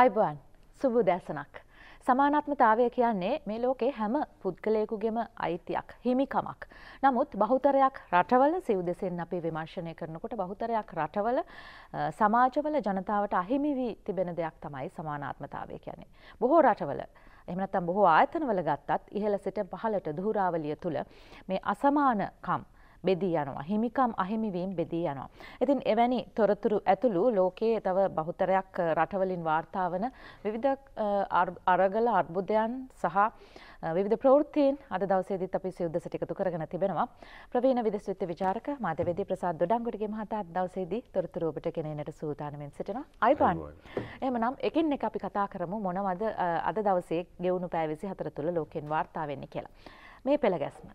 අයිබුවන් සුබ දැසනක්. සමානත්මතාවය කියන්නේ මේ ලෝකේ හැම පුද්ගලයකුගෙම අයිතියක් හිමිකමක්. නමුත් බහුතරයක් රටවල සිව් දෙසෙන් අපි විමර්ශනය කරනකොට බහුතරයක් රටවල සමාජවල ජනතාවට අහිමි වී තිබෙන දෙයක් තමයි සමානාත්මතාවය කියන්නේ. බොහෝ රටවල එමනත්තම් බොහෝ ආයතනවල ගත්තත් ඉහළ සිට පහලට දූරාවලිය තුළ මේ අසමානකම්. බෙදී යනවා. හිමිකම් අහිමිවීම් බෙදී යනවා. ඉතින් එවැනි තොරතුරු ඇතුළු ලෝකයේ තව බහුතරයක් රටවලින් වාර්තාාවන විවිධ අරගල අර්බුදයන් සහ විධ ප්‍රෘතින් අද දවසේදත් අපි සයුද්දසටිකතු කරගෙන තිබෙනවා ප්‍රවීණ විදස්විත විචාරක මතවේද ප්‍රසාද දොඩංගොඩගේ මහතා දවසේදී තොරතුරෝපට කෙනෙනට සූතානමෙන් සිටින අයිපාන් එමනම් එකින් එක අපි කතා කරමු මොනවද අද දවසේ ගෙවුණු පෑවිසි හතර තුළ ලෝකෙන් වාර්තාාවවෙන්නේ කියලා මේ පෙළ ගැස්මන.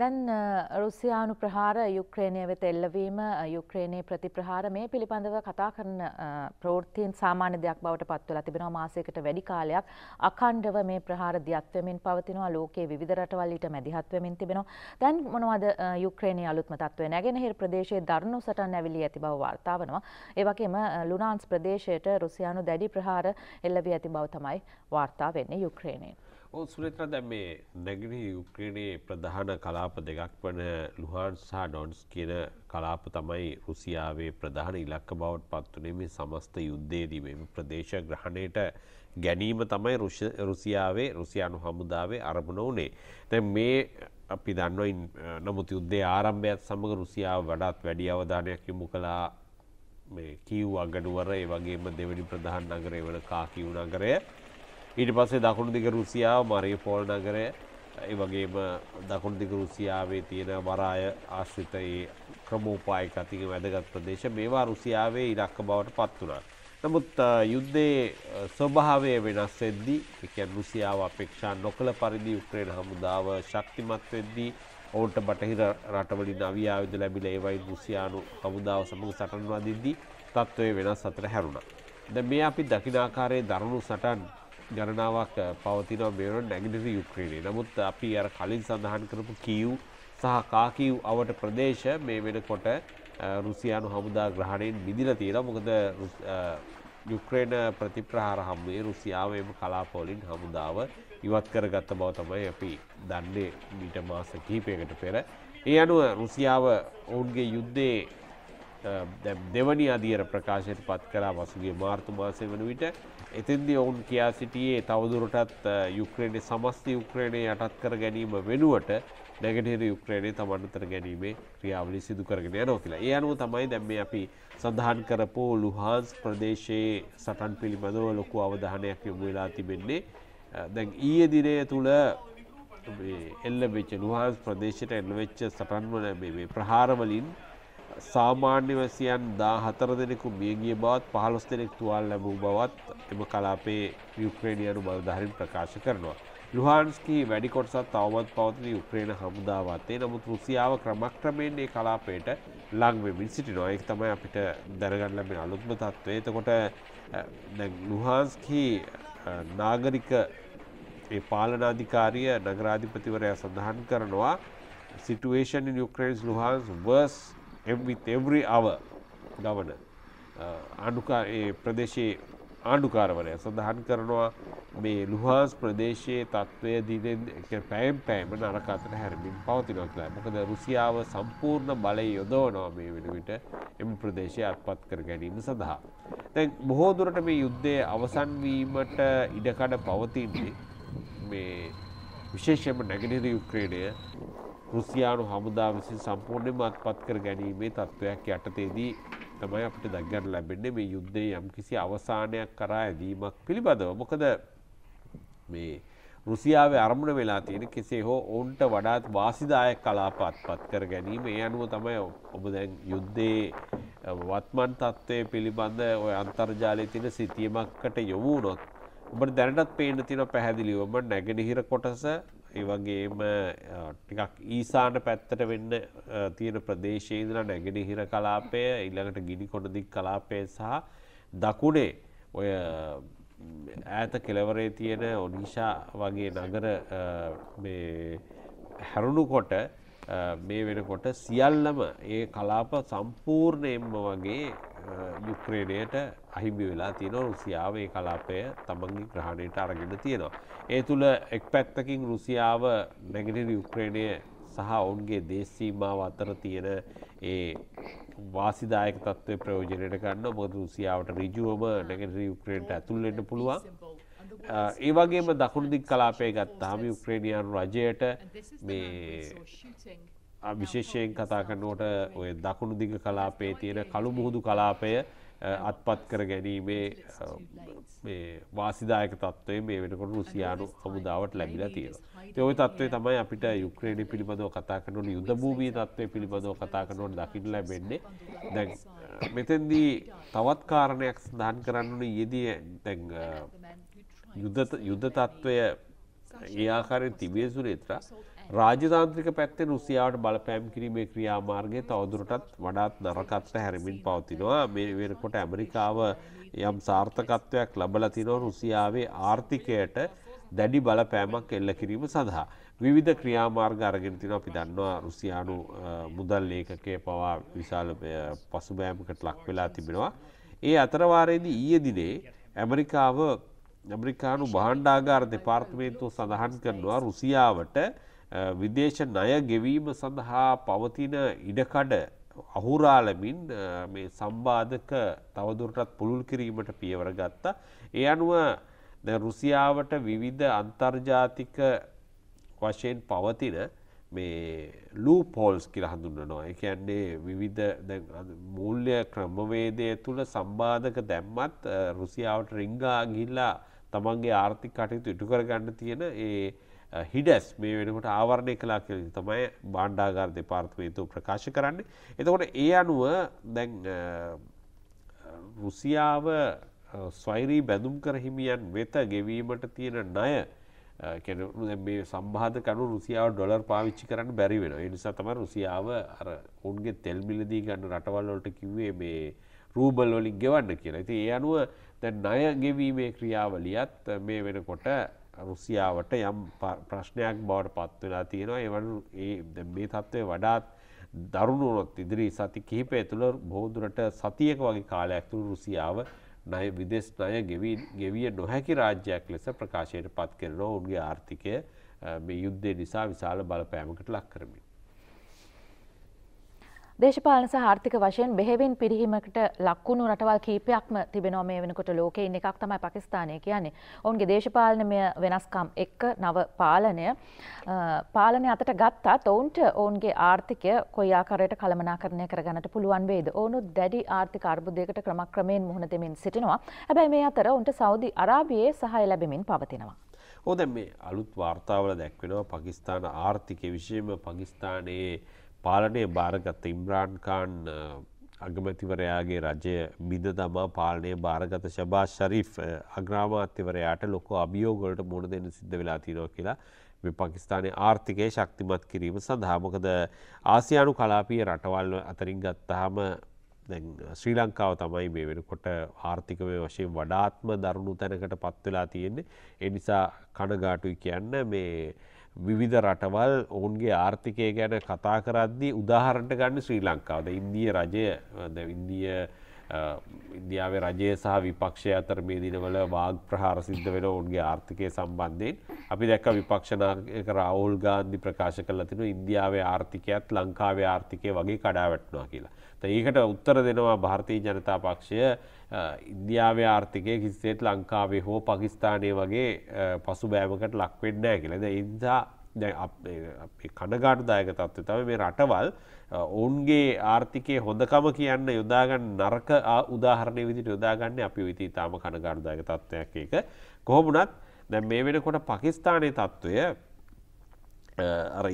දැන් රුසියානු ප්‍රහාර යුක්‍රේණය වෙත එල්ලවීම යුක්‍රේණයේ ප්‍රතිප්‍රහාර මේ පිළිබඳව කතා කරන ප්‍රවෘත්තීන් සාමාන්‍ය දෙයක් බවට පත් වෙලා තිබෙනවා මාසයකට වැඩි කාලයක් අඛණ්ඩව මේ ප්‍රහාර දියත් වෙමින් පවතිනවා ලෝකයේ විවිධ රටවල් ඊට මැදිහත් වෙමින් තිබෙනවා දැන් මොනවද යුක්‍රේනයේ අලුත්ම තත්ත්වය නැගෙනහිර ප්‍රදේශයේ දරුණු සටන් ඇවිලී ඇති බව වාර්තා වෙනවා ඒ වගේම ලුනාන්ස් ප්‍රදේශයට රුසියානු දැඩි ප්‍රහාර එල්ලවී ඇති බව තමයි වාර්තා වෙන්නේ යුක්‍රේනයේ ඕ සුනේත්‍ර දැන් මේ නැගිනි යුක්‍රේනයේ ප්‍රධාන කලාප දෙකක් වන ලුහාන් සහ ඩොන්ස් කියන කලාප තමයි රුසියාවේ ප්‍රධාන ඉලක්ක බවට පත්වනේ මේ සමස්ත යුද්ධයේදී මේ ප්‍රදේශ ග්‍රහණයට ගැනීම තමයි රුසියාවේ රුසියානු හමුදාවේ අරමුණ වුණේ. දැන් මේ අපි දන්නවා නමුත් යුද්ධයේ ආරම්භයත් සමග රුසියාව වඩාත් වැඩි අවධානයක් යොමු කළා මේ කීව් අගනුවර ඒ වගේම දෙවැනි ප්‍රධාන නගරය වන කාකීව් නගරය ඊට පස්සේ දකුණු දිග රුසියාව මරය පෝල් නගරය ඒ වගේම දකුණු දිග රුසියාවේ තියෙන වරාය ආශ්‍රිත ඒ ක්‍රමෝපායක අතික වැදගත් ප්‍රදේශ මේවා රුසියාවේ ඉලක්ක බවට පත් වුණා. නමුත් යුද්ධයේ ස්වභාවය වෙනස් වෙද්දී ඒ කියන්නේ රුසියාව අපේක්ෂා නොකළ පරිදි යුක්‍රේන හමුදාව ශක්තිමත් වෙද්දී ඔවුන්ට බටහිර රටවලින් අවි ආයුධ ලැබිලා ඒවයි රුසියානු හමුදාව සමග සටන්වාදිද්දී තත්ත්වය වෙනස් අතර හැරුණා. දැන් මේ අපි දකින ආකාරයේ දරුණු සටන් ගණනාවක් පවතින මේවන නැගිනිව යුක්්‍රණේ නමුත් අපි අර කලින් සඳහන් කරපු කියව් සහ කාකීව් අවට ප්‍රදේශ මේ වෙනකොට රුසියානු හමුදා ග්‍රහණයෙන් බිදිල තියෙන මොකද යුක්්‍රේණ ප්‍රතිප්‍රහාර හමුවේ රුසියාවයම කලාපෝලින් හමුදාව ඉවත් කර ගත්ත බව තමයි අපි දන්නේ මීට මාස කීපයකට පෙර. ඒ අනුව රුසියාව ඔවුන්ගේ යුද්ධේ දෙවනි අධියර ප්‍රකාශයට පත් කරා වසුගේ මාර්තු මාසය වන විට එතින්දි ඔවුන් කියා සිටියේ තවදුරටත් යුක්‍රේණය සමස්ත යුක්‍රේණය යටත් කර ගැනීම වෙනුවට නැගටේර යුක්‍රේණය තමන්තර ගැනීමේ ක්‍රියාවලි සිදු කරගෙන යනෝ කියලා ඒ අනුව තමයි දැම්ම අපි සඳහන් කරපෝ ලුහන්ස් ප්‍රදේශයේ සටන් පිළිබඳව ලොකු අවධානයක් යොමු වෙලා තිබෙන්නේ දැන් ඊය දිනය තුළ එල්ල වෙච්ච ලුහන්ස් ප්‍රදේශයට එන්න වෙච්ච සටන්වන ප්‍රහාරවලින් සාමාන්‍ය වැසියන් දා හතර දෙනෙකු මියගිය බවත් පහළොස් දෙනෙක් තුවාල් ලැබූ බවත් එම කලාපේ යුක්්‍රේණියරු බලධහරින් ප්‍රකාශ කරනවා. ලුහන්ස්කී වැඩි කොටසත් තවමත් පවතින යුක්්‍රේණ හමුදාවත්තේ නමුත් රුසියාව ක්‍රමක්‍රමයෙන් ඒ කලාපයට ලංවෙමින් සිටි නොයෙක් තමයි අපිට දැරගන්න ලැබෙන අලුත්ම තත්ත්වය එතකොට ලුහන්ස්කී නාගරික ඒ පාලනාධිකාරිය නගරාධිපතිවරයා සඳහන් කරනවා situation Ukraine's Luhansk worse with every hour ගමන ආණ්ඩුකා ඒ ප්‍රදේශයේ ආණ්ඩුකාරවරය සඳහන් කරනවා මේ ලුහාස් ප්‍රදේශයේ තත්ත්වය දිනෙන් පැම් පෑම නරකාතන හැරමින් පවතිනවා කියලා මොකද රුසියාව සම්පූර්ණ බලය යොදවනවා මේ වෙනවිට එම ප්‍රදේශය අත්පත් කර ගැනීම සඳහා. තැන් බොහෝදුරට මේ යුද්ධය අවසන්වීමට ඉඩකඩ පවතින්නේ මේ විශේෂම නැගෙනර යුක්‍රේණය රුසියානු හමුදා විසින් සම්පූර්ණයම අත්පත් කර ගැනීමේ තත්ත්වයක් යටතේදී තමයි අපට දක්ගන්න ලැබෙන්නේ මේ යුද්ධය යම් කිසි අවසානයක් කරා ඇදීමක් පිළිබඳව මොකද මේ රුසියාවේ අරමුණ වෙලා තියෙන කෙසේ හෝ ඔවුන්ට වඩාත් වාසිදායක් කලාපත් පත් කර ගැනීම ඒ අනුව තමයි ඔබ දැන් යුද්ධයේ වත්මන් තත්ත්වය පිළිබඳ ඔය අන්තර්ජාලය තියෙන සිතියමක්කට යොමුුණොත් ඔබට දැනටත් පේන තින පැහැදිලිවම නැගෙනහිර කොටස ඒවගේම ටිකක් ඊසාන පැත්තට වෙන්න තියෙන ප්‍රදේශයේදලා නැගෙනහිර කලාපය ඉල්ළඟට ගිනි කොඩදික් කලාපය සහ දකුණේ ඔය ඈත කෙලවරේ තියෙන ඔනිෂා වගේ නගර හැරුණු කොට මේ වෙනකොට සියල්ලම ඒ කලාප සම්පූර්ණයෙන්ම වගේ යුක්‍රේණයට අහිමි වෙලා තියෙනවා රුසියාව ඒ කලාපය තමන්ගේ ග්‍රහණයට අරගෙන තියෙනවා. ඒ තුළ එක් පැත්තකින් රුසියාව නැගෙනර යුක්්‍රේණය සහ ඔවුන්ගේ දේශීමාව අතර තියෙන ඒ වාසිදායක තත්වය ප්‍රයෝජනයට ගන්න මොද රුසියාවට රිජුවම නැගෙනර යුක්්‍රේන්ට ඇතුල්ලෙන්න්න පුළුවන්. Uh, uh, ඒ වගේම දකුණුදික් කලාපය ගත්තාම යුක්්‍රේණියන් රජයට මේ විශේෂයෙන් කතා කරනෝට ඔය දකුණු දිග කලාපේ තියෙන කළු මුහුදු කලාපය අත්පත් කර ගැනීමේ වාසිදායක තත්වය මේ වෙනකොට රුසියානු හමුදාවට ලැබිලා තියෙනවා. ඔය තත්වය තමයි අපිට යුක්‍රේණ පිළිබඳව කතා කරනවන යුදභූමී තත්වය පිළිබඳව කතා කරනවට දකින්න ලැබෙන්නේ දැන් මෙතෙන්දී තවත් කාරණයක් සඳහන් කරන්නන යෙදී දැන් යුද්ධ තත්ත්වය ඒ ආකාරයෙන් තිබිය සුරේත්‍ර රාජතාන්ත්‍රික පැත්තේ රුසියාවට බලපෑම් කිරීමේ ක්‍රියාමාර්ගය තවදුරටත් වඩාත් නරකත්ත හැරමින් පවතිනවා මේ වෙනකොට ඇමරිකාව යම් සාර්ථකත්වයක් ලබල තිනෝ රුසියාවේ ආර්ථිකයට දැඩි බලපෑමක් එල්ල කිරීම සඳහා. විධ ක්‍රියාමාර්ග අරගෙන තින අපි දන්නවා රුසියානු මුදල් ඒකකේ පවා විශාල පසුබෑමකට ලක් වෙලා තිබෙනවා. ඒ අතරවාරයේදී ඊය දිනේ ඇමරිකාව ඇමරිකානු බාණ්ඩාගාර දෙපාර්තමේන්තුව සඳහන් කරනවා රුසියාවට විදේශ ණය ගෙවීම සඳහා පවතින ඉඩකඩ අහුරාලමින් මේ සම්බාධක තවදුරටත් පුළුල් කිරීමට පියවර ගත්තා. ඒ අනුව රුසියාවට විවිධ අන්තර්ජාතික වශයෙන් පවතින මේ ලූ පෝල්ස් කියල හඳුන්නනවා එකන්නේ විවිධ මූල්්‍ය ක්‍රමවේදය තුළ සම්බාධක දැම්මත් රුසියාවට රිංගා ගිල්ලා තමන්ගේ ආර්ථික කටයුතු ඉටු කරගන්න තියෙන ඒ හිඩස් මේ වෙනකට ආවරණය කලා කියල තමයි බාණ්ඩාගාර දෙපාර්තමේතු ප්‍රකාශ කරන්න. එතකොට ඒ අනුව දැන් රුසියාව ස්වෛරී බැඳුම් කරහිමියන් වෙත ගෙවීමට තියෙන ණය මේ සම්බාධ කනු රුසියාව ඩොලර් පාවිච්චි කරන්න බැරි වෙන නිසා තම රුසියාව අර ඔුන්ගේ තෙල්මිලදී ගන්න රටවල්ලොට කිව්වේ මේ රූබල් වලින් ගෙවන්න කියලා ඇති ඒ අනුව දැ ණය ගෙවීමේ ක්‍රියාවලියත් මේ වෙනකොට රුසියාවට යම් ප්‍රශ්නයක් බවට පත්වලා තියෙනවා ඒවන මේ තත්ත්වය වඩාත් දරුණුවොත් ඉදිරි සති කිහිපය තුළ බෝදුරට සතියක වගේ කාලයක් තුළ රුසියාව නය විදෙස් නය ගෙවිය නොහැකි රාජ්‍යයක් ලෙස ප්‍රකාශයට පත් කරනවා ඔුන්ගේ ආර්ථිකය මේ යුද්ධය නිසා විශාල බලපෑමකට ලක් කරමින්. දේශපාලන සහ ආර්ථික වශයෙන් බෙහෙවින් පිරිහීමකට ලක්වුණු රටවල් කීපයක්ම තිබෙනවා මේ වෙනකොට ලෝකයේ ඉන්න එකක් තමයි පාකිස්තානය කියන්නේ. ඔවුන්ගේ දේශපාලනමය වෙනස්කම් එක්ක නව පාලනය පාලනය අතට ගත්තත් ඔවුන්ට ඔවුන්ගේ ආර්ථිකය කොයි ආකාරයට කළමනාකරණය කරගන්නට පුළුවන් වේද? ඔවුනුත් දැඩි ආර්ථික අර්බුදයකට ක්‍රමක්‍රමයෙන් මුහුණ දෙමින් සිටිනවා. හැබැයි මේ අතර ඔවුන්ට සෞදි අරාබියේ සහාය ලැබෙමින් පවතිනවා. හො දැන් මේ අලුත් වාර්තාවල දැක්වෙනවා පකිස්ථාන ආර්ථික විශයම පකිස්ථානයේ පාලනය භාරගත්ත ඉම්රාන් කාන් අගමැතිවරයාගේ රජය බිඳ තමා පාලනය භාරගත ශබා ශරීෆ් අග්‍රාමාත්‍යවරයාට ලොකු අභියෝගොලට මුණ දෙන්න සිද්ධ වෙලා තිරෝ කියලා මේ පකිස්ානය ආර්ථිකය ශක්තිමත් කිරීම සඳහාමකද ආසියානු කලාපිය රටවල් අතරින් ගත්තහම ශ්‍රී ලංකාව තමයි මේ වෙනකොට ආර්ථිකවය වශයෙන් වඩාත්ම දරුණු තැනකට පත්වෙලා තියෙන්නේ එනිසා කණගාටුයි කියන්න මේ විවිධ රටවල් ඔවුන්ගේ ආර්ථිකය ගැන කතා කරද්දී උදාහරට ගන්න ශ්‍රී ලංකාවද ඉන්දිය රජය ඉන්දිය ඉන්දියාවේ රජය සහ විපක්ෂය අතර මේ දිනවල වාග් ප්‍රහාර සිද්ධ වෙන ඔවුන්ගේ ආර්ථිකය සම්බන්ධයෙන් අපි දැක්ක විපක්ෂනායක රාහුල් ගාන්ධි ප්‍රකාශ කළා තිනු ඉන්දියාවේ ආර්ථිකයත් ලංකාවේ ආර්ථිකය වගේ කඩාවැටෙනවා කියලා. ඒකට උත්තර දෙනවා ಭಾರತೀಯ ජනතා පක්ෂය ඉන්දියාවේ ආර්ථිකය කිසිසේත් ලංකාවේ හෝ පකිස්ථානය වගේ පසුබෑමකට ලක් වෙන්නේ නැහැ කියලා. ඒ නිසා දැ අපේ කනගාට දායක තත්ව තම මේ රටවල් ඔවුන්ගේ ආර්ථිකය හොඳකම කියන්න යොදාගන්න නරක උදාහරණය විදිට යොදාගන්න අපි විති තාම කනගාඩදායක තත්ත්වයක් එක කොහොමුණත් දැ මේ වෙනකොට පකිස්ථානය තත්ත්වය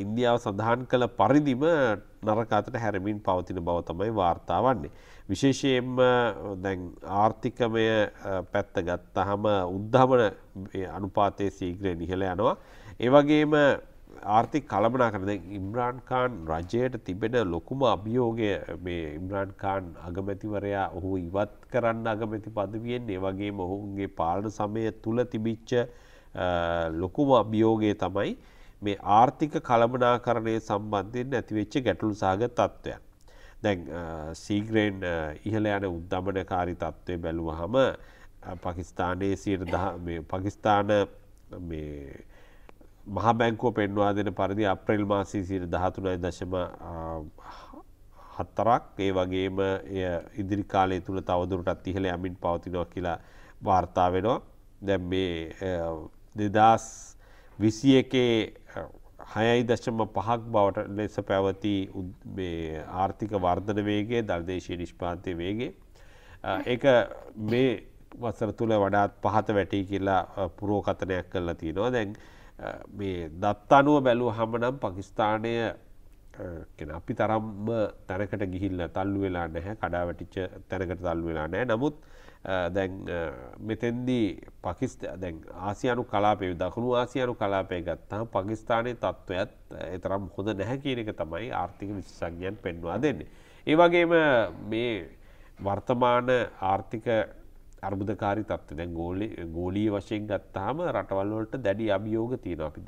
ඉන්දියාව සඳහන් කළ පරිදිම නරකාතට හැරමින් පවතින බව තමයි වාර්තා වන්නේ. විශේෂයෙන්ම දැන් ආර්ථිකමය පැත්ත ගත්තහම උද්ධමන අනුපාතය සීග්‍රය නිහල යනවා. ඒවගේම ආර්ථික කළමනා කරද ඉම්රාන්කාන් රජයට තිබෙන ලොකුම අභියෝගය මේ ඉම්රාන්කාන් අගමැතිවරයා ඔහු ඉවත් කරන්න අගමැති පදවියෙන් ඒවගේ මොහුන්ගේ පාලන සමය තුළ තිබිච්ච ලොකුම අභියෝගය තමයි මේ ආර්ථික කළමනා කරණය සම්බන්ධයෙන් ඇතිවෙච්ච ගැටලු සාග තත්ත්වයන්. දැන් සීග්‍රෙන් ඉහළ යන උද්ධමනකාරි තත්ත්වය බැලුව හම පකිස්ථානයේ සියට පකිස්ථාන මහබැංකෝ පෙන්වා දෙන පරිදි අප්‍රේල් මාසීසියට දහතුනයි දශම හත්තරක් ඒ වගේම ඉදිරි කාලය තුළ තවදුරටත් ඉහළ යමින් පවතිනවා කියලා වාර්තා වෙනවා දැම් මේ දෙදස් විසි එකේ හයයි දශම පහක් බවට ලෙස පැවති ආර්ථික වර්ධන වේගේ දර්දේශය නිෂ්පාන්තය වේගේ. ඒ මේ වසර තුළ වඩාත් පහත වැටී කියලා පුරෝකතනයක් කරලා තියෙනවා දැන්. මේ දත් අනුව බැලූ හම නම් පකිස්ථානය අපි තරම්ම තැනකට ගිහිල්ල තල්ලු වෙලා නැහැ කඩා වැටිච්ච තැනකට තල්ලු වෙලා නෑ නමුත් දැන් මෙතෙන්දී පකිස් දැන් ආසියනු කලාපය දකුණු ආසියනු කලාපය ගත්තා පකිස්ථානය තත්ත්වයත් එතරම් හොඳ නැහැ කියනක තමයි ආර්ථික විශසඥයන් පෙන්වා දෙන්නේ. ඒවගේම මේ වර්තමාන ආර්ථික අර්බුදකාරි තත්ව දැ ගෝල ගෝලී වශයෙන් ගත්තාම රටවල්වලට දැඩි අභියෝග තියෙන අපි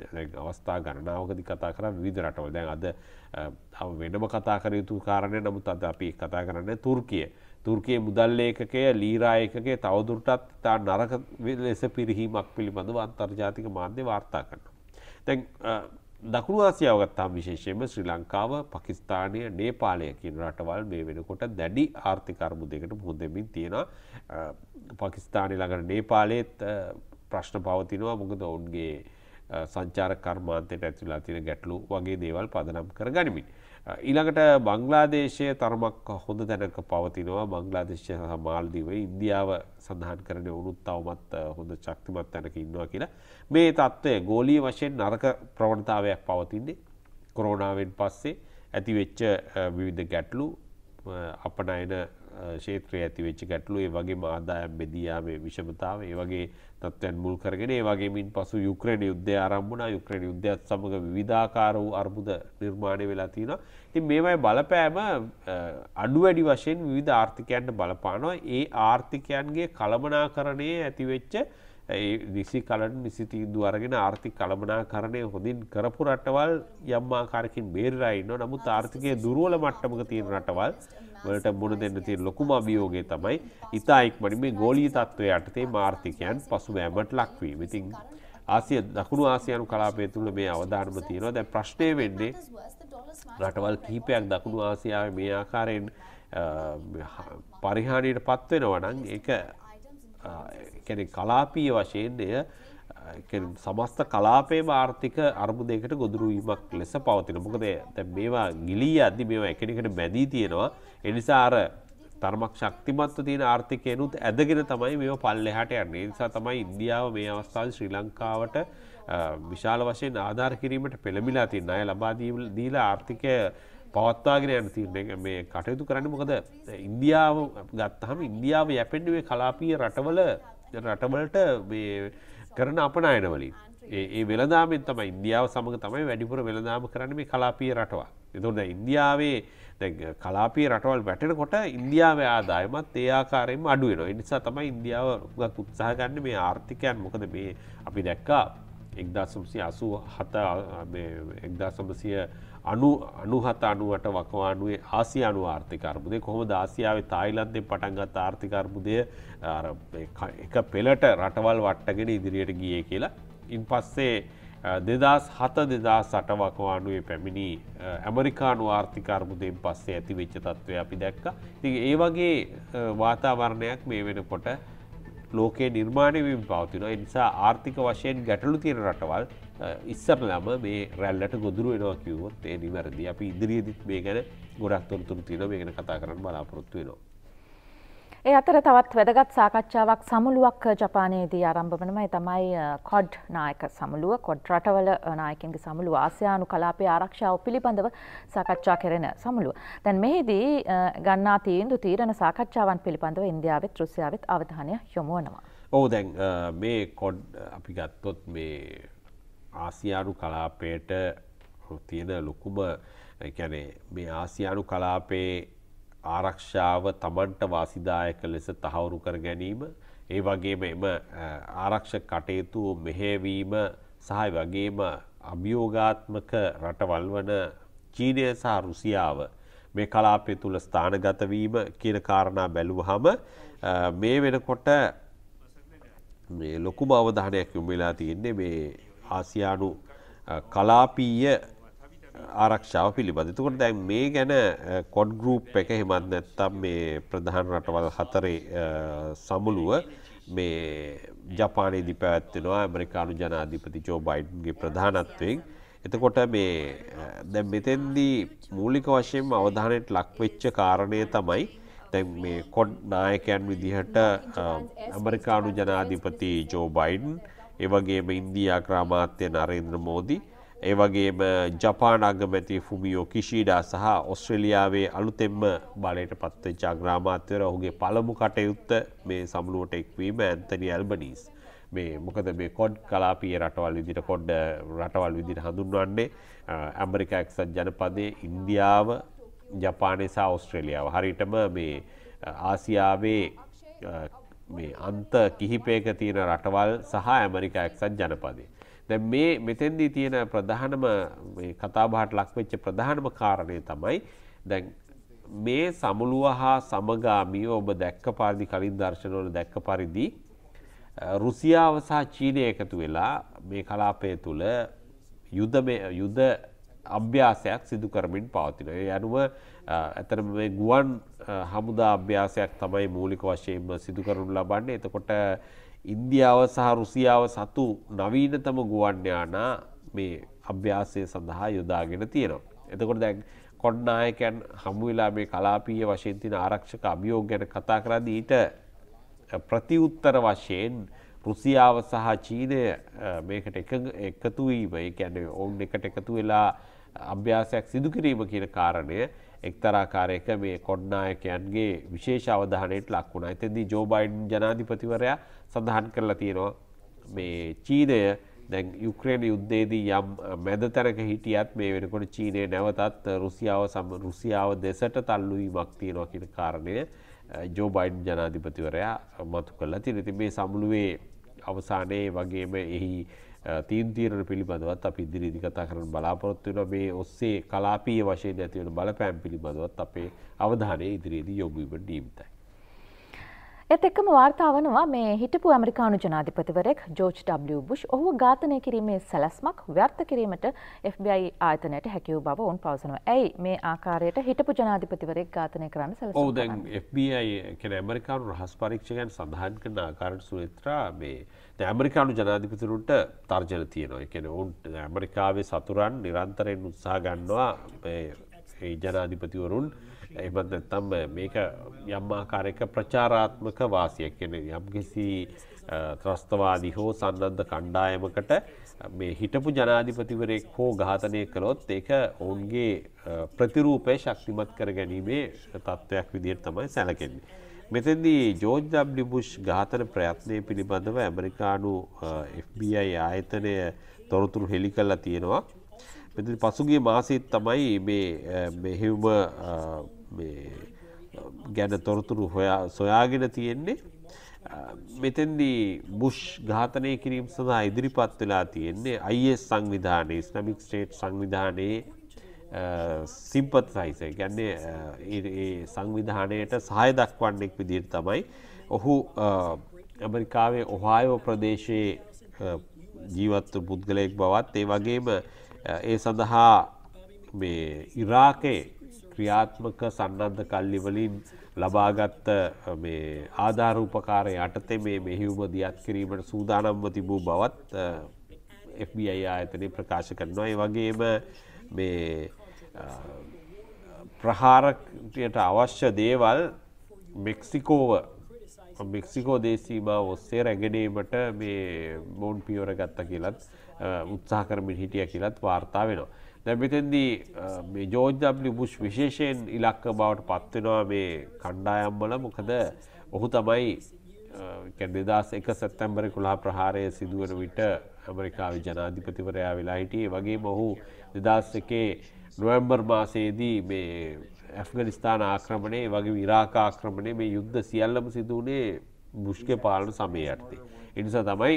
අවස්ථා ගණනාවකදි කතා කර විධ රටවල් දැන් අද වෙනම කතා කරයුතු කාරණය නමුත් අද අපි කතා කරන්න තුර්කිය තුර්කයේ මුදල් ඒකකය ලීරායකගේ තවදුරටත් තා නරක ලෙස පිරිහීමක් පිළිබඳව අන්තර්ජාතික මාධ්‍ය වාර්තා කරන්න. තැන් දකුණවාසියාව ගත්තාම් විශේෂයෙන්ම ශ්‍රී ලංකාව පකිස්ථානය නේපාලය කියන රටවල් මේ වෙනකොට දැඩි ආර්ථිකර්මු දෙකට මුහොදමින් තියෙන පකිස්ථානය ළඟට නේපාලයත් ප්‍රශ්න පවතිනවා මොකද ඔවුන්ගේ සංචාර කර්මාන්තයට ඇතුලා තියෙන ගැටලු වගේ දේවල් පදනම් කර ගනිමින්. ඊළඟට බංගලාදේශය තර්මක් හොඳ දැනක පවතිනවා බංගලාදේශය මාල්දිව ඉන්දියාව සඳහන් කරන ඔනුත් තවමත් හොඳ චක්තිමත් තැනක ඉන්නවා කියලා මේ තත්ත්වය ගෝලී වශයෙන් නරක ප්‍රවණතාවයක් පවතින්නේ කොරෝණාවෙන් පස්සේ ඇතිවෙච්ච විවිධ ගැටලු අපනයන ශේත්‍රය ඇතිවෙච්ච ගැටලු ඒ වගේ ආදායම් බෙදයාමේ විෂමතාව ඒ වගේ තත්ත්වයන් මුල් කරගෙන ඒ වගේමින් පසු යුක්‍රණ යුද්ධය ආරම්භුණ යුක්‍රණ යුද්ධත් සමඟ විධාකාර වූ අර්බුද නිර්මාණය වෙලා තියෙනවා ති මේමයි බලපෑම අඩු වැඩි වශයෙන් විධ ආර්ථිකයන්ට බලපානවා ඒ ආර්ථිකයන්ගේ කළමනා කරණය ඇතිවෙච්ච නිසි කලන් නිසිතීදු අරගෙන ආර්ථික කළමනා කරණය හොඳින් කරපු රටවල් යම්මාකාරකින් බේරරයින්න නමුත් ආර්ථිකය දුරුවල මට්ටමක තියෙන රටවල් වලට මුණ දෙන්න තිය ලොකුම අභියෝගය තමයි ඉතා එක්මනි මේ ගෝලී තත්ත්වය යටතේ මාර්ථිකයන් පසු බෑමට ලක්වීම ඉතින් ආසිය දකුණු ආසියනු කලාපය තුළ මේ අවධානම තියෙනවා දැ ප්‍රශ්නය වෙන්නේ රටවල් කීපයක් දකුණු ආසියාව මේ ආකාරයෙන් පරිහානියට පත්වෙනවනං එක කලාපීය වශයෙන් එය සමස්ත කලාපේ ආර්ථික අර්බුදයකට ගොදුරුවීමක් ලෙස පවතින මොකද මේවා ගිලී අදදි මේවා එකනිකට බැදී තියෙනවා එනිසාර තර්මක් ශක්තිමත්ව තියෙන ආර්ථිකයනුත් ඇදගෙන තමයි මේ පල්ලෙහට යන්නේ නිසා තමයි ඉන්දියාව මේ අවස්ථාව ශ්‍රී ලංකාවට විශාල වශයෙන් ආධාර කිරීමට පෙළමිලා තින්න අය ලබා දීලා ආර්ථිකය පවත්වාගෙන යන තිරණය මේ කටයුතු කරන්න මොකද ඉන්දියාව ගත්තහම ඉන්දියාව යැපෙන්ඩුවේ කලාපිය රටවල රටවලට කරන අපනායනවලින්. ඒ වෙළදාමෙන් තම ඉන්දියාව සමඟ තමයි වැඩිපුර වෙළදාම කරන මේ කලාපිය රටවා. එතුොට ඉන්දියාවේ කලාපිය රටවල් වැටෙනකොට ඉන්දියාව ආදායමත් ඒ ආකාරයෙන් අඩුවෙන නිසා තමයි ඉන්දියාව උත්සාහගන්න මේ ආර්ථිකයන් මොකද මේ අපි දැක්කා එක්දාසම්සිය අසු හත එක්දාසම්සිය අනු අනුහත අනුවට වකවානුවේ ආසිය අනු ආර්ථිකර්බුදය කොහොම දාසියාවේ තායිලන්දය පටන්ගත් ආර්ථිකර්බුදය එක පෙළට රටවල් වට්ටගෙන ඉදිරියට ගිය කියලා. ඉන් පස්සේ දෙදස් හත දෙදා සට වකවානුවේ පැමිණි ඇමරිකානු ආර්ථිකර්මුදයෙන් පස්සේ ඇති වෙච්ච තත්ත්වය අපි දැක්ක. ති ඒ වගේ වාතාවරණයක් මේ වෙනකොට ලෝකයේ නිර්මාණයමින් පවතින නිසා ආර්ථික වශයෙන් ගැටලු තියෙන රටවල් ඉස්සරලම මේ රැල්ලට ගොදුරු වෙනවා කිවොත් ඒ නිවැරදි අපි ඉදිරියේදිත් මේ ගැන ගොඩක් තොරතුරු තියෙන මේ ගැන කතා කරන්න බලාපොරොත්තු වෙනවා ඒ අතර තවත් වැදගත් සාකච්ඡාවක් සමුළුවක් ජපානයේදී ආරම්භ වනමයි තමයි කොඩ් නායක සමුළුව කොඩ් රටවල නායකින්ගේ සමුළුව ආසියානු කලාපේ ආරක්ෂාව පිළිබඳව සාකච්ඡා කරන සමුළුව. දැන් මෙහිදී ගන්නා තීන්දු තීරණ සාකච්ඡාවන් පිළිබඳව ඉන්දියාවෙත් රුසියාවෙත් අවධානය යොමු වෙනවා. ඔව් දැන් මේ කොඩ් අපි ගත්තොත් මේ ආසියානු කලාපයට තියෙන ලොකුම කියන්නේ මේ ආසියානු කලාපේ ආරක්ෂාව තමන්ට වාසිදායක ලෙස තහවුරු කර ගැනීම ඒ වගේම එම ආරක්ෂ කටයුතු මෙහෙවීම සහ වගේම අභියෝගාත්මක රටවල් වන චීනය සහ රුසියාව මේ කලාපය තුළ ස්ථානගතවීම කියන කාරණා බැලුවහම මේ වෙනකොට ලොකුම අවධානයක් යොමවෙලා තියෙන්නේ මේ ආසියානු කලාපීය ආරක්ෂාව පිළිබඳ තුකට දැන් මේ ගැන කොඩ් ගරුප් එක හෙමත් නැත්තම් මේ ප්‍රධාන රටවල් හතරේ සමුළුව මේ ජපානයේදි පැවැත්වෙනවා ඇමරිකානු ජනාධිපති ජෝ බයිඩන්ගේ ප්‍රධානත්වයෙන් එතකොට මේ දැ මෙතෙන්දී මූලික වශයෙන් අවධානයට ලක්වෙච්ච කාරණය තමයි දැන් මේ කොඩ් නායකයන් විදිහට ඇමරිකානු ජනාධිපති ජෝ බයිඩන් එවගේම ඉන්දීආ ක්‍රාමාත්‍යය නරේන්ද්‍ර මෝදී ඒවගේම ජපාන අගමැති ෆුමියෝ කිෂීඩා සහ ඔස්ට්‍රලියාවේ අලුතෙම්ම බලයට පත්ත ජාග්‍රාමාත්‍යවර ඔහුගේ පළමු කටයුත්ත මේ සමුළුවට එක්වීම ඇන්තනි ඇල්බනිස්. මේ මොකද මේ කොඩ් කලාපිය රටවල් විදිට කොඩ් රටවල් විදිට හඳුන්වන්නේ ඇමරිකාක්සත් ජනපදය ඉන්දියාව ජපානෙසා ඔස්ට්‍රලියාව හරිටම මේ ආසියාවේ අන්ත කිහිපයක තියෙන රටවල් සහ ඇමරිකා එක්සත් ජනපදේ. දැන් මේ මෙතෙන්දී තියෙන ප්‍රධානම මේ කතාබහට ලක්වෙච්ච ප්‍රධානම කාරණය තමයි දැන් මේ සමුළුව හා සමගාමීව ඔබ දැක්ක පරිදි කලින් දර්ශනවල දැක්ක පරිදි රුසියාව සහ චීනය එකතු වෙලා මේ කලාපය තුළ යුද යුද අභ්‍යාසයක් සිදු කරමින් පවතින. ඒ අනුව ඇතර මේ ගුවන් හමුදා අභ්‍යාසයක් තමයි මූලික වශයෙන්ම සිදු කරනු ලබන්නේ. එතකොට ඉන්දියාව සහ රුසියාව සතු නවීනතම ගුවන්්‍යානා මේ අභ්‍යාසය සඳහා යොදාගෙන තියෙනවා. එතකොට දැන් කොඩ්නායකැන් හමුවෙලා මේ කලාපීය වශයෙන් තින ආරක්ෂක අභියෝග ගැන කතා කරද ඊට ප්‍රතිඋත්තර වශයෙන් රුසියාව සහ චීනය මේකට එකතුවීම ඒ ඇන ඔවුන් එකට එකතු වෙලා අභ්‍යාසයක් සිදුකිරීම කියන කාරණය එක්තරාකාරයක මේ කොඩ්නායකයන්ගේ විශේෂ අවධානයට ලක් වුණා. එතෙන්දී ජෝ බයිඩන් ජනාධිපතිවරයා සඳහන් කරලා තියෙනවා මේ චීනය දැන් යුක්‍රේන යුද්ධයේදී යම් මැදතැනක හිටියත් මේ වෙනකොට චීනය නැවතත් රුසියාව සම රුසියාව දෙසට තල්ලුවීමක් තියෙනවා කියන කාරණය ජෝ බයිඩන් ජනාධිපතිවරයා මතු කරලා තියෙන. ඉතින් මේ සමුළුවේ අවසානයේ වගේම එහි තීන්තීරණ පිළිබඳවත් අප ඉදිරිදි කතා කරන බලාපොරොත්තුවන මේ ඔස්සේ කලාපීය වශයෙන් ඇතිවන බලපෑම් පිළිබඳවත් අපේ අවධානය ඉදිරියේදී යොමුීම නීම්තයි. එත් එක්කම වාර්තාාවනවා මේ හිටපු ඇමරිකානු ජනාධිපතිවරෙක් ජෝච් W. බුෂ් ඔහු ඝාතනය කිරීමේ සැලස්මක් ව්‍යර්ථ කිරීමට FBI ආතනයට හැකිව බව ඔවන් පවසන ඇයි මේ ආකාරයට හිටපු ජනාධිපතිවරෙක් ඝාතනය කරන්න සැල ඕදැන් FBI කෙන ඇමරිකානු රහස් පරීක්ෂකයන් සඳහන් කන ආකාරට සුවිත්‍රා මේ ඇමරිකානු ජනාධිපතිරුන්ට තර්ජන තියෙනවා එකන ඔුන් ඇමරිකාවේ සතුරන් නිරන්තරයෙන් උත්සා ගන්නවා ජනාධිපතිවරුන් එමත් නැත්තම් මේක යම්මාකාරයක ප්‍රචාරාත්මක වාසියක් කෙන යම්කිසි ත්‍රස්තවාදී හෝ සන්නන්ධ කණ්ඩායමකට මේ හිටපු ජනාධිපතිවරයෙක් හෝ ඝාතනය කළොත් ඒක ඔවුන්ගේ ප්‍රතිරූපය ශක්තිමත් කර ගැනීමේ තත්ත්වයක් විදියට තමයි සැලකෙන්නේ. මෙතෙදී ජෝජ්ජබ්ඩි බුෂ් ඝාතන ප්‍රයත්නය පිළිබඳව ඇමරිකානු FBI ආයතනය තොරතුරු හෙළි කල්ලා තියෙනවා. මෙති පසුගේ මාසිත් තමයි මේ මෙහෙවම ගැන තොරතුරු සොයාගෙන තියෙන්නේ. මෙතෙන්දී බුෂ් ඝාතනය කිරීම සඳහා ඉදිරිපත් වෙලා තියෙන්නේ අයිස් සංවිධානයේ ස්නමික් ස්ටේට් සංවිධානයේ සිම්පත්සයිස ගැන්නේ ඒ සංවිධානයට සහය දක්වන්නෙක් විදිර තමයි ඔහු ඇමරිකාවේ ඔහායෝ ප්‍රදේශයේ ජීවත්ව පුද්ගලයෙක් බවත් ඒ වගේම ඒ සඳහා ඉරාකේ ක්‍රියාත්මක සන්නන්ධ කල්ලිවලින් ලබාගත්ත ආධාරූපකාරය යටතේ මේ මෙහිවම දියත් කිරීමට සූදානම්ව තිබූ බවත් FBI ආයතනය ප්‍රකාශ කරනවා. ඒ වගේම මේ ප්‍රහාරයට අවශ්‍ය දේවල් මෙක්සිකෝව මෙක්සිකෝ දේශීම ඔස්සේ රැගෙනීමට මේ මෝන් පියෝර ගත්ත කියලත් උත්සා කරමින් හිටිය කියලත් වාර්තා වෙනවා. දැමිතෙන්දී ජෝජ්ජම්ලි බුෂ් විශේෂයෙන් ඉලක්ක බවට පත්වෙනවා මේ කණ්ඩායම්බල මොකද ඔහු තමයි දෙදස් එක සැත්තැම්බරි කුලා ප්‍රහාරය සිදුවන විට ඇමරිකාවි ජනාධිපතිවරයා වෙලා හිටියේ වගේ මොහු දෙදස්සකේ නොවම්බර් මාසයේදී මේ ඇෆගනිස්ථාන ආක්‍රමණය වගේ විරාකා ආක්‍රමණය මේ යුද්ධ සියල්ලම සිදුවනේ බුෂ්ක පාලන සමයයටතේ. එනිසා තමයි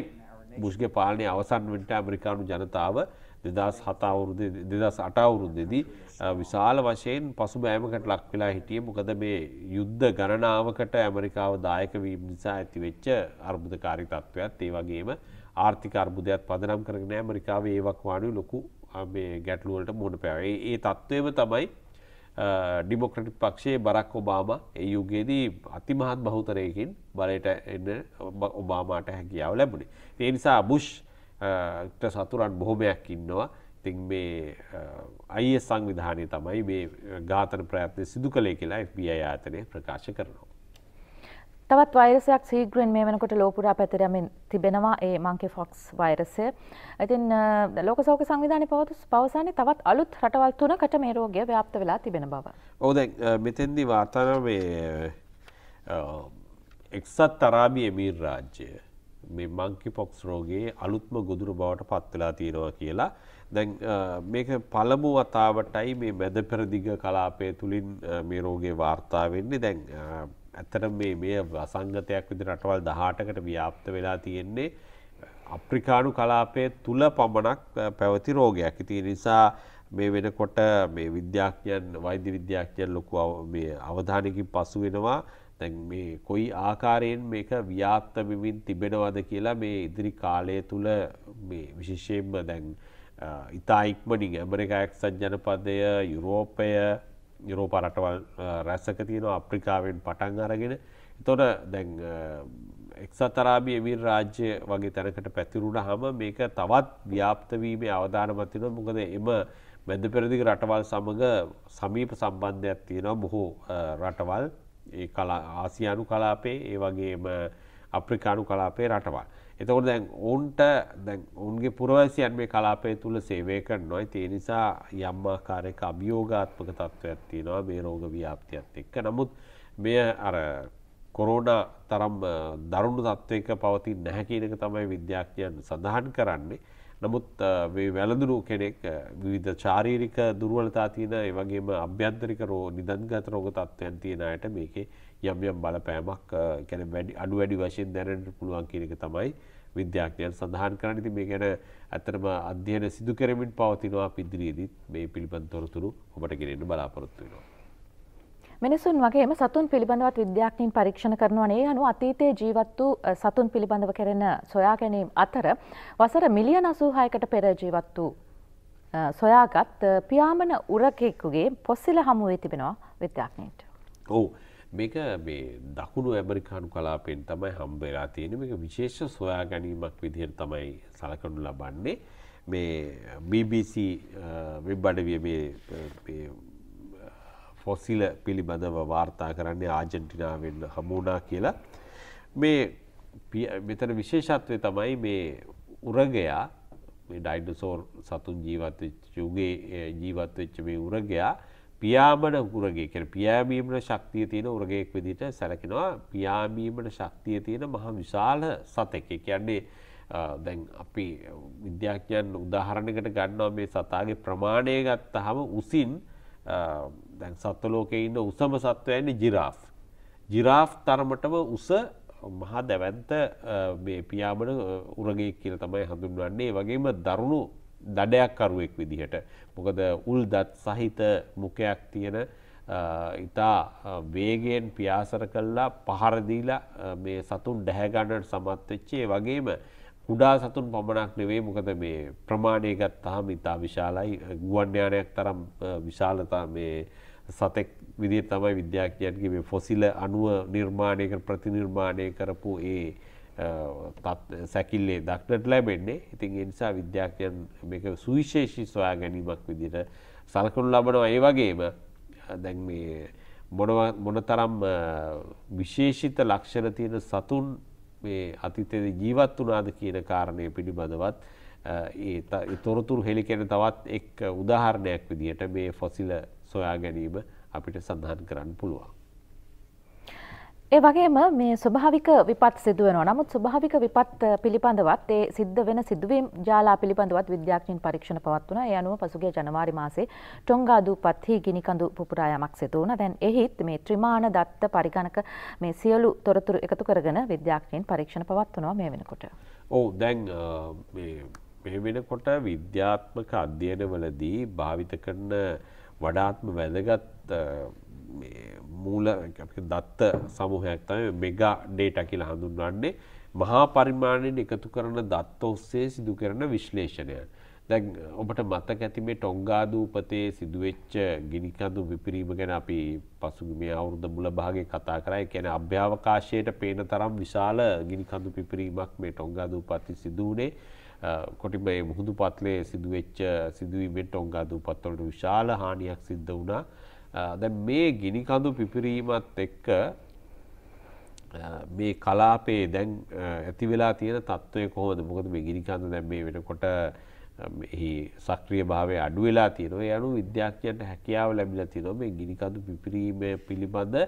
බුෂ්ග පාලනය අවසන් වට ඇමරිකානු ජනතාව දෙදස් හතවුරුද දෙදස් අටවුරුන්දෙදී විශාල වශයෙන් පසු බෑමකට ලක් වෙලා හිටිය මොකද මේ යුද්ධ ගණනාවකට ඇමරිකාව දායකවීම නිසා ඇතිවෙච්ච අර්බුධකාරි තත්ත්වයක් ඒ වගේම ආර්ථික අර්බුදයක් පදනම් කරගෙන ඇමරිකාවේ ඒවක්වානු ලොකු ගැටලුවලට මුණ පැවේ ඒ තත්ත්වයම තමයි ඩිමොක්‍රටික් පක්ෂයේ බරක් ඔබාම ඒ යුගයේදී අතිමහත් බහුතරයකින් බලයට එන්න ඔබාමාට හැකියාව ලැබුණේ. ඒ නිසා බුෂ්ට සතුරන් බොහොමයක් ඉන්නවා. ඉතින් මේ අයිය සංවිධානය තමයි මේ ඝාතන ප්‍රයත්නය සිදු කළේ කියලා FBI ආයතනය ප්‍රකාශ කරනවා. තවත් වෛරසයක් සීග්‍රෙන් මේ වෙනකොට ලෝපුරා පැතිරමින් තිබෙනවා ඒ මංකේ ෆොක්ස් වෛරසය. ඉතින් ලෝක සෞඛ්‍ය සංවිධානය පවතුස් පවසන්නේ තවත් අලුත් රටවල් තුනකට මේ රෝගය ව්‍යාප්ත වෙලා තිබෙන බව. ඔව් දැන් මෙතෙන්දී වාතන මේ එක්සත් අරාබි එමීර් රාජ්‍යය මේ මංකි පොක්ස් රෝගයේ අලුත්ම ගොදුරු බවට පත් වෙලා තියෙනවා කියලා දැන් මේක පළමු වතාවටයි මේ මැද පෙරදිග කලාපය තුළින් මේ රෝගේ වාර්තා වෙන්නේ දැන් ඇතට මේ මේ වසංගතයක් විදි රටවල් දහටකට ව්‍යාප්ත වෙලා තියෙන්නේ අප්‍රිකානු කලාපය තුළ පමණක් පැවති රෝගයක් ඉති නිසා මේ වෙනකොට මේ විද්‍යාඥයන් වෛද්‍ය විද්‍යාඥයන් ලොකු අවධානකින් පසු වෙනවා මේ කොයි ආකාරයෙන් මේක ව්‍යාප්තමිමින් තිබෙනවද කියලා මේ ඉදිරි කාලය තුළ විශිෂයෙන්ම දැන් ඉතා ඉක්මනින් ඇමරිකායක් සජ්ජනපදය යුරෝපය යුරෝප රටවල් රැස්සක තියෙනවා අප්‍රිකාවෙන් පටන් අරගෙන තොට දැන් එක්සතරාබිය එමින් රාජ්‍ය වගේ තැනකට පැතිරුණ හම මේක තවත් ව්‍යාප්තවීමේ අවධානමතින මොකද එම මැද පෙරදිග රටවල් සමඟ සමීප සම්බන්ධයක් තියෙනවා බොහෝ රටවල් ආසියානු කලාපේ ඒ වගේම අප්‍රිකානු කලාපේ රටවල්. එතකොට දැන් ඔවුන්ට දැන් ඔවුන්ගේ පුරවැසියන් මේ කලාපය තුළ සේවය කරනවා. ඒ නිසා යම් ආකාරයක අභියෝගාත්මක තත්ත්වයක් තියෙනවා මේ රෝග ව්‍යාප්තියත් එක්ක. නමුත් මෙය අර කොරෝණ තරම් දරුණු තත්ත්වයක පවතින් නැහැ කියන එක තමයි විද්‍යාඥයන් සඳහන් කරන්නේ. නමුත් මේ වැළඳුණු කෙනෙක් විවිධ ශාරීරික දුර්වලතා තියෙන ඒ වගේම අභ්‍යන්තරික රෝග නිදන්ගත රෝග තත්ත්වයන් තියෙන අයට මේකේ යම් යම් බලපෑමක් ගැන වැඩි අඩු වැඩි වශයෙන් දැනට පුළුවන් කියනක තමයි විද්‍යාඥයන් සඳහන් කරන්න ඉති මේ ගැන ඇතරම අධ්‍යයන සිදු කරමින් පවතිනවා පිදිරියේදීත් මේ පිළිබඳ තොරතුරු ඔබට ගෙනෙන්න බලාපොරොත්තු වෙනවා. මිනිසුන් වගේම සතුන් පිළිබඳවත් විද්‍යාඥයින් පරීක්ෂණ කරනවා නේ අනුව අතීතයේ ජීවත් වූ සතුන් පිළිබඳව කරන සොයා ගැනීම අතර වසර මිලියන 86කට පෙර ජීවත් වූ සොයාගත් පියාඹන උරකෙකුගේ පොසිල හමු වී තිබෙනවා විද්‍යාඥයින්ට. ඔව් මේක මේ දකුණු ඇමරිකානු කලාපෙන් තමයි හම්බවෙලා තියෙන මේක විශේෂ සොයා ගැනීමක් විදිහට තමයි සලකනු ලබන්නේ මේ BBC වෙබ් අඩවිය මේ ෆොසිල පිළිබඳව වාර්තා කරන්නේ ආජෙන්ටිනාවෙන් හමුණා කියලා මේ මෙතන විශේෂත්වය තමයි මේ උරගයා ඩයිඩසෝර් සතුන් ජීවත්චුගේ ජීවත්වෙච්ච මේ උරගයා පියාමන උරගේ කර පියාමීමට ශක්තිය තියෙන උරගයෙක් විදිට සැලකෙනවා පියාමීමට ශක්තිය තියෙන මහ විශාල සතක කියන්නේ දැන් අපි විද්‍යාඥයන් උදාහරණකට ගන්නවා මේ සතාගේ ප්‍රමාණය ගත්ත හම උසින් දැන් සත්වලෝක ඉන්න උසම සත්වයන්නේ ජිරාෆ්. ජිරාෆ් තරමටම උස මහා දැවැන්ත පියාමන උරගේ කියල තමයි හඳුන්වන්නේ වගේම දරුණු දඩයක්කරුවෙක් විදිහට. මොකද උල් දත් සහිත මුකයක් තියෙන ඉතා වේගෙන් පියාසර කල්ලා පහරදීලා මේ සතුන් ඩැහැගණට සමත්වෙච්චේ වගේම කුඩා සතුන් පමණක් නෙවේ මොකද මේ ප්‍රමාණය ගත්තහම ඉතා විශාලයි ගුවන්්‍යානයක් තරම් විශාලතා මේ සතෙක් විදිර තමයි විද්‍යාඥයන්ගේ මේ ෆොසිල අනුව නිර්මාණයක ප්‍රතිනිර්මාණය කරපු ඒ සැකිල්ලේ දක්නට ලැබෙන්නේ ඉතින් එනිසා විද්‍යාඥයන් මේක සුවිශේෂී සොයා ගැනීමක් විදිට සලකනු ලබනවා ඒ වගේම දැන් මේ මොනතරම් විශේෂිත ලක්ෂණ තියෙන සතුන් මේ අතිතයද ජීවත් වනාද කියන කාරණය පිළිබඳවත් ඒ තොරතුරු හෙළිකෙන තවත් එක් උදාහරණයක් විදිහට මේ ෆොසිල සොයා ගැනීම අපිට සඳහන් කරන්න පුළුවන්. ඒ වගේම මේ ස්වභාවික විපත් සිදුවනවා. නමුත් ස්වභාවික විපත් පිළිබඳවත් ඒ සිද්ධ වෙන සිදුවීම් ජාලා පිළිබඳවත් විද්‍යාඥයින් පරීක්ෂණ පවත්වනවා. ඒ අනුව පසුගිය ජනවාරි මාසේ ටොංගාදූපත්හි ගිනිකඳු පුපුරා යමක් සිදු වුණා. දැන් එහිත් මේ ත්‍රිමාණ දත්ත පරිගණක මේ සියලු තොරතුරු එකතු කරගෙන විද්‍යාඥයින් පරීක්ෂණ පවත්වනවා මේ වෙනකොට. ඔව් දැන් මේ වෙනකොට විද්‍යාත්මක අධ්‍යයනවලදී භාවිත කරන වඩාත්ම වැදගත් මූල දත්ත සමූහයක්තම මෙගා ඩේට කියලා හඳුන්වන්නේ මහා පරිමාණයෙන් එකතු කරන දත්ත ඔස්සේ සිදු කරන විශ්ලේෂණය. දැන් ඔබට මතක ඇති මේ ටොංගාදූපතේ සිදුවෙච්ච ගිනිකඳු විපිරීම ගැන අපි පසුගිය මේ අවුරුද්ද මුල භාගයේ කතා කරා. ඒ කියන්නේ අභ්‍යවකාශයට පේන තරම් විශාල ගිනිකඳු පිපිරීමක් මේ ටොංගාදූපතේ සිදු වුණේ. කොටිම මුහුදු පත්ලේ සිදුවෙච්ච සිදුවීමෙන් ටොංගාදූපත් වලට විශාල හානියක් සිද්ධ වුණා. Uh, දැ මේ ගිනිකඳු පිපිරීමත් එක්ක uh, මේ කලාපේ දැන් uh, ඇති වෙලා තියෙන තත්ත්වය කොහොද මොකද මේ ගිනිකඳ දැම් මේ වෙනකොට එහි සක්‍රිය භාවය අඩු වෙලා තියෙනවා යනු විද්‍යාඥයන්ට හැකියාව ලැබිලා තියෙනවා මේ ගිනිකඳු පිපිරීම පිළිබඳ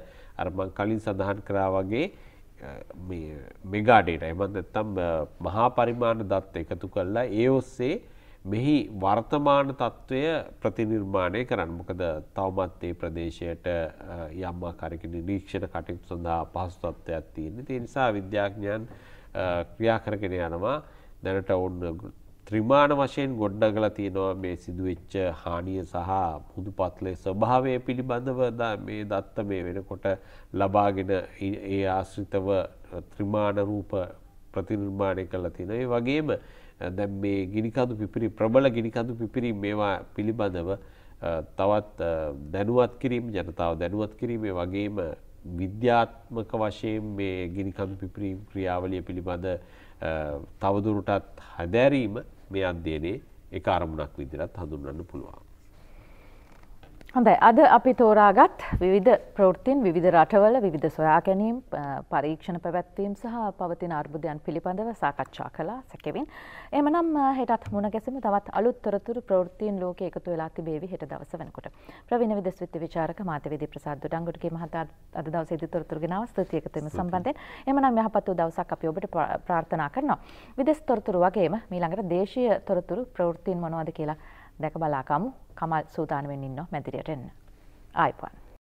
අර මං කලින් සඳහන් කරා වගේ මේ මෙගාඩේට එමත් නැත්නම් මහා පරිමාණ දත් එකතු කරලා ඒ ඔස්සේ මෙහි වර්තමාන තත්ත්වය ප්‍රතිනිර්මාණය කරන්න මොකද තවමත් ඒ ප්‍රදේශයට යම්මා කරක නිරීක්ෂණ කටයුතු සඳහා පහසු තත්ත්වයක් තියෙන ති නිසා විද්‍යාඥයන් ක්‍රියා කරගෙන යනවා දැනට ඔන්න ත්‍රිමාණ වශයෙන් ගොඩ්ඩගල තියෙනවා මේ සිදුවෙච්ච හානිය සහ පුදු පත්ලේ ස්වභාවය පිළිබඳව මේ දත්ත මේ වෙනකොට ලබාගෙන ඒ ආශ්‍රිතව ත්‍රිමාණ රූප ප්‍රතිනිර්මාණය කළ තියෙන ඒ වගේම දැම් මේ ගිනිකඳු පිපිරි ප්‍රබල ගිනිකඳු පිපිරි මේවා පිළිබඳව තවත් දැනුවත් කිරීම ජනතාව දැනුවත් කිරීමේ වගේම විද්‍යාත්මක වශයෙන් මේ ගිනිකඳු පිපිරීම් ක්‍රියාවලිය පිළිබඳ තවදුරටත් හැදැරීම මේ අධ්‍යයනයේ එක අරමුණක් විදිරත් හඳුන්වන්න පුළුවන්. හොඳයි අද අපි තෝරාගත් විවිධ ප්‍රෘතින් විධ රටවල විධ සොයා ගැනීම් පරීක්ෂණ පැවැත්වීම් සහ පවතින අර්බුදයන් පිළිබඳව සාකච්ඡා කලා සැකෙවින්. එමනම් හෙටත් මුණ ගැසම තවත් අලුත්තොරතුර ප්‍රෘතින් ලෝක එකතු වෙලා තිබේවි හෙට දවස වෙනකොට ප්‍රවින විද ස්විත විචාරක මාතවිද ප්‍රසාද ඩංගුටගේ මහතා අද දවසේද තොරතුරගෙනාව ස්තුතියකතම සම්බන්ධයෙන් එමනම් යහපත් වූ දවසක් අපි ඔබට ප්‍රාර්ථනා කරනවා. විදෙස් තොරතුරු වගේම මීළඟට දේශීය තොරතුරු ප්‍රවෘත්තින් මොනවද කියලා දැක බලාකමු කමල් සූදානමෙන් ඉන්නවා මැදිරියට එන්න. ආයිපන්.